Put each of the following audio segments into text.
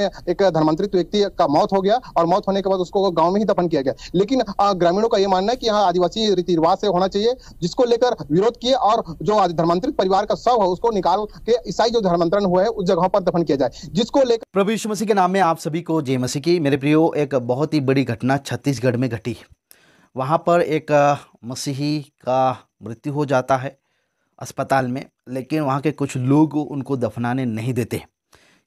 में एक धर्मांतरित व्यक्ति का मौत हो गया और मौत होने के बाद उसको गाँव में ही दफन किया गया लेकिन ग्रामीणों का यह मानना है कि यहाँ आदिवासी रीति रिवाज से होना चाहिए जिसको लेकर विरोध किए और जो धर्मांतरित परिवार का शव है उसको निकाल के ईसाई जो धर्मांतरण हुआ है उस जगह पर दफन किया जाए जिसको लेकर प्रभु यीशु मसीह के नाम में आप सभी को जय मसीह की मेरे प्रियो एक बहुत ही बड़ी घटना छत्तीसगढ़ में घटी वहाँ पर एक मसीही का मृत्यु हो जाता है अस्पताल में लेकिन वहाँ के कुछ लोग उनको दफनाने नहीं देते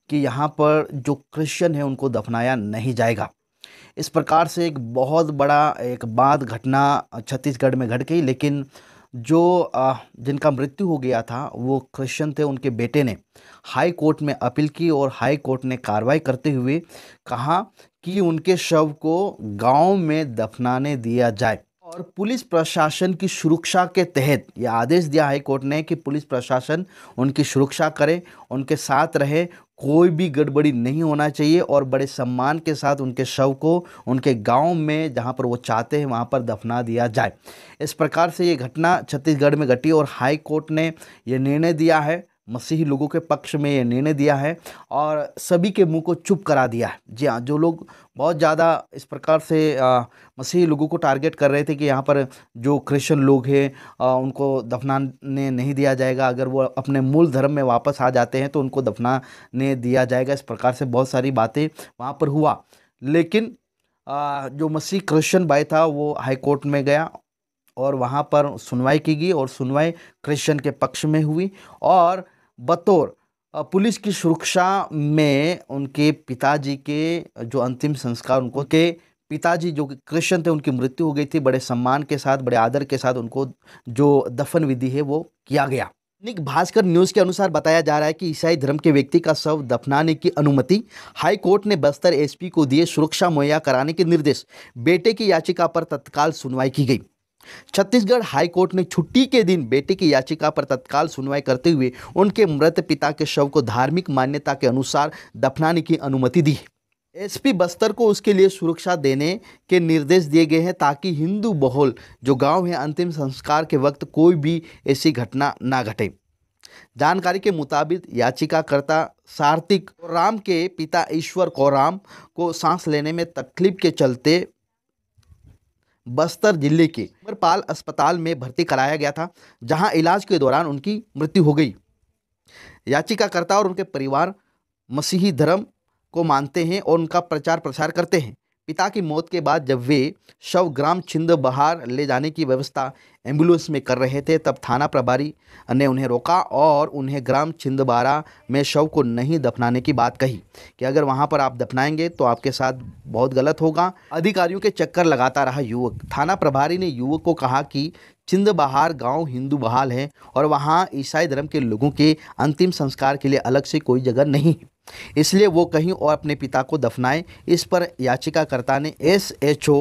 कि यहाँ पर जो क्रिश्चियन है उनको दफनाया नहीं जाएगा इस प्रकार से एक बहुत बड़ा एक बात घटना छत्तीसगढ़ में घट गई लेकिन जो जिनका मृत्यु हो गया था वो क्रिश्चियन थे उनके बेटे ने हाई कोर्ट में अपील की और हाई कोर्ट ने कार्रवाई करते हुए कहा कि उनके शव को गांव में दफनाने दिया जाए और पुलिस प्रशासन की सुरक्षा के तहत यह आदेश दिया हाई कोर्ट ने कि पुलिस प्रशासन उनकी सुरक्षा करे उनके साथ रहे कोई भी गड़बड़ी नहीं होना चाहिए और बड़े सम्मान के साथ उनके शव को उनके गांव में जहां पर वो चाहते हैं वहां पर दफना दिया जाए इस प्रकार से ये घटना छत्तीसगढ़ में घटी और हाई कोर्ट ने यह निर्णय दिया है मसीही लोगों के पक्ष में ये निर्णय दिया है और सभी के मुंह को चुप करा दिया है जी हाँ जो लोग बहुत ज़्यादा इस प्रकार से आ, मसीही लोगों को टारगेट कर रहे थे कि यहाँ पर जो क्रिश्चियन लोग हैं उनको दफनाने नहीं दिया जाएगा अगर वो अपने मूल धर्म में वापस आ जाते हैं तो उनको दफनाने दिया जाएगा इस प्रकार से बहुत सारी बातें वहाँ पर हुआ लेकिन आ, जो मसीह क्रिश्चन भाई था वो हाईकोर्ट में गया और वहाँ पर सुनवाई की गई और सुनवाई क्रिश्चियन के पक्ष में हुई और बतौर पुलिस की सुरक्षा में उनके पिताजी के जो अंतिम संस्कार उनको के पिताजी जो क्रिश्चियन कृष्ण थे उनकी मृत्यु हो गई थी बड़े सम्मान के साथ बड़े आदर के साथ उनको जो दफन विधि है वो किया गया निक भास्कर न्यूज़ के अनुसार बताया जा रहा है कि ईसाई धर्म के व्यक्ति का शव दफनाने की अनुमति हाई कोर्ट ने बस्तर एसपी को दिए सुरक्षा मुहैया कराने के निर्देश बेटे की याचिका पर तत्काल सुनवाई की गई छत्तीसगढ़ हाईकोर्ट ने छुट्टी के दिन बेटे की याचिका पर तत्काल सुनवाई करते हुए उनके मृत पिता के शव को धार्मिक मान्यता के अनुसार दफनाने की अनुमति दी एसपी बस्तर को उसके लिए सुरक्षा देने के निर्देश दिए गए हैं ताकि हिंदू बहुल जो गांव है अंतिम संस्कार के वक्त कोई भी ऐसी घटना ना घटे जानकारी के मुताबिक याचिकाकर्ता सार्तिक राम के पिता ईश्वर कौराम को सांस लेने में तकलीफ के चलते बस्तर जिले के अमरपाल अस्पताल में भर्ती कराया गया था जहां इलाज के दौरान उनकी मृत्यु हो गई याचिकाकर्ता और उनके परिवार मसीही धर्म को मानते हैं और उनका प्रचार प्रसार करते हैं पिता की मौत के बाद जब वे शव ग्राम छिंद बहार ले जाने की व्यवस्था एम्बुलेंस में कर रहे थे तब थाना प्रभारी ने उन्हें रोका और उन्हें ग्राम छिंदबारा में शव को नहीं दफनाने की बात कही कि अगर वहां पर आप दफनाएंगे तो आपके साथ बहुत गलत होगा अधिकारियों के चक्कर लगाता रहा युवक थाना प्रभारी ने युवक को कहा कि बहार गाँव हिंदू बहाल है और वहाँ ईसाई धर्म के लोगों के अंतिम संस्कार के लिए अलग से कोई जगह नहीं है इसलिए वो कहीं और अपने पिता को दफनाए इस पर याचिकाकर्ता ने S H O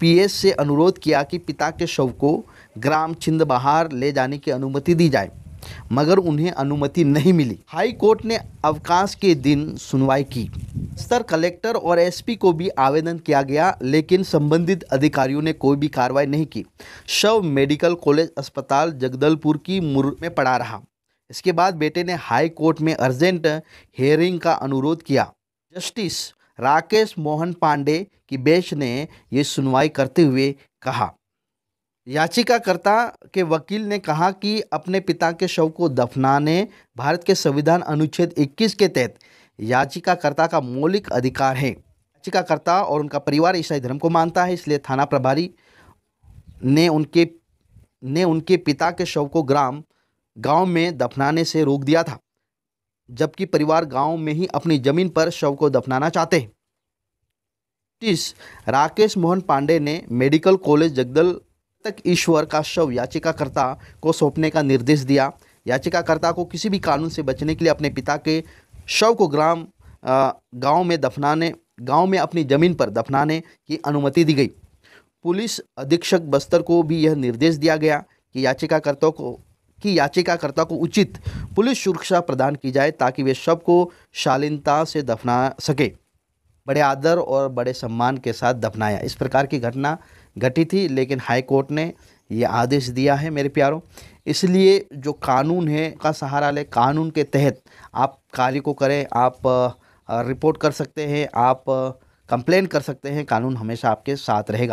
P S से अनुरोध किया कि पिता के शव को ग्राम छिंदबहार ले जाने की अनुमति दी जाए मगर उन्हें अनुमति नहीं मिली हाई कोर्ट ने अवकाश के दिन सुनवाई की सर कलेक्टर और एसपी को भी आवेदन किया गया लेकिन संबंधित अधिकारियों ने कोई भी कार्रवाई नहीं की शव मेडिकल कॉलेज अस्पताल जगदलपुर की मुर में पड़ा रहा इसके बाद बेटे ने हाई कोर्ट में अर्जेंट हेयरिंग का अनुरोध किया जस्टिस राकेश मोहन पांडे की बेंच ने यह सुनवाई करते हुए कहा याचिकाकर्ता के वकील ने कहा कि अपने पिता के शव को दफनाने भारत के संविधान अनुच्छेद 21 के तहत याचिकाकर्ता का मौलिक अधिकार है याचिकाकर्ता और उनका परिवार ईसाई धर्म को मानता है इसलिए थाना प्रभारी ने उनके ने उनके पिता के शव को ग्राम गांव में दफनाने से रोक दिया था जबकि परिवार गांव में ही अपनी जमीन पर शव को दफनाना चाहते हैं राकेश मोहन पांडे ने मेडिकल कॉलेज जगदल तक ईश्वर का शव याचिकाकर्ता को सौंपने का निर्देश दिया याचिकाकर्ता को किसी भी कानून से बचने के लिए अपने पिता के शव को ग्राम गांव में दफनाने गांव में अपनी ज़मीन पर दफनाने की अनुमति दी गई पुलिस अधीक्षक बस्तर को भी यह निर्देश दिया गया कि याचिकाकर्ताओं को कि याचिकाकर्ता को उचित पुलिस सुरक्षा प्रदान की जाए ताकि वे शव को शालीनता से दफना सके बड़े आदर और बड़े सम्मान के साथ दफनाया इस प्रकार की घटना घटी थी लेकिन हाई कोर्ट ने ये आदेश दिया है मेरे प्यारों इसलिए जो कानून है का सहारा ले कानून के तहत आप कार्य को करें आप रिपोर्ट कर सकते हैं आप कंप्लेन कर सकते हैं कानून हमेशा आपके साथ रहेगा